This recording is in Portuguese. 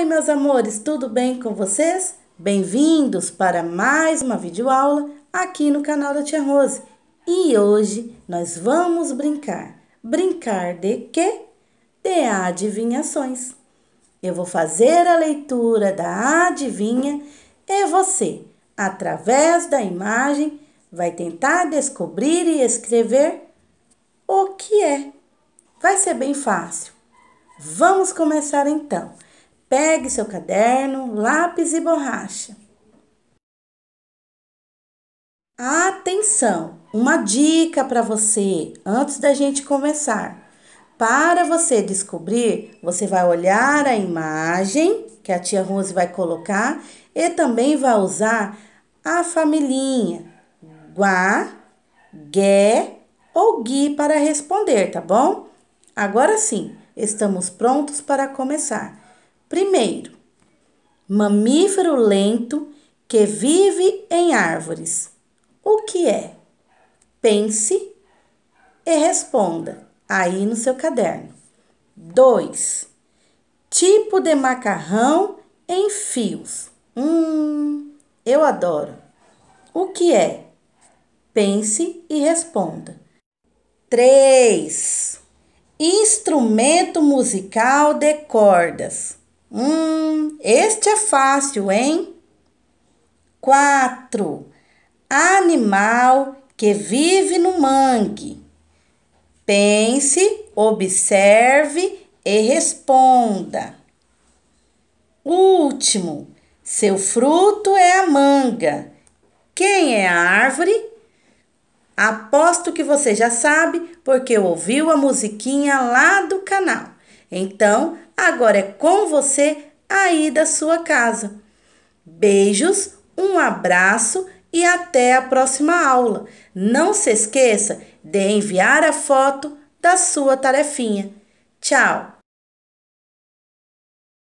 aí, meus amores, tudo bem com vocês? Bem-vindos para mais uma videoaula aqui no canal da Tia Rose. E hoje nós vamos brincar. Brincar de quê? De adivinhações. Eu vou fazer a leitura da adivinha e você, através da imagem, vai tentar descobrir e escrever o que é. Vai ser bem fácil. Vamos começar então. Pegue seu caderno, lápis e borracha. Atenção! Uma dica para você antes da gente começar. Para você descobrir, você vai olhar a imagem que a tia Rose vai colocar e também vai usar a familhinha guá, gué ou gui para responder, tá bom? Agora sim, estamos prontos para começar. Primeiro, mamífero lento que vive em árvores. O que é? Pense e responda aí no seu caderno. 2. Tipo de macarrão em fios. Hum, eu adoro. O que é? Pense e responda. 3. Instrumento musical de cordas. Hum, este é fácil, hein? 4. Animal que vive no mangue. Pense, observe e responda. Último, seu fruto é a manga. Quem é a árvore? Aposto que você já sabe porque ouviu a musiquinha lá do canal. Então, agora é com você aí da sua casa. Beijos, um abraço e até a próxima aula. Não se esqueça de enviar a foto da sua tarefinha. Tchau!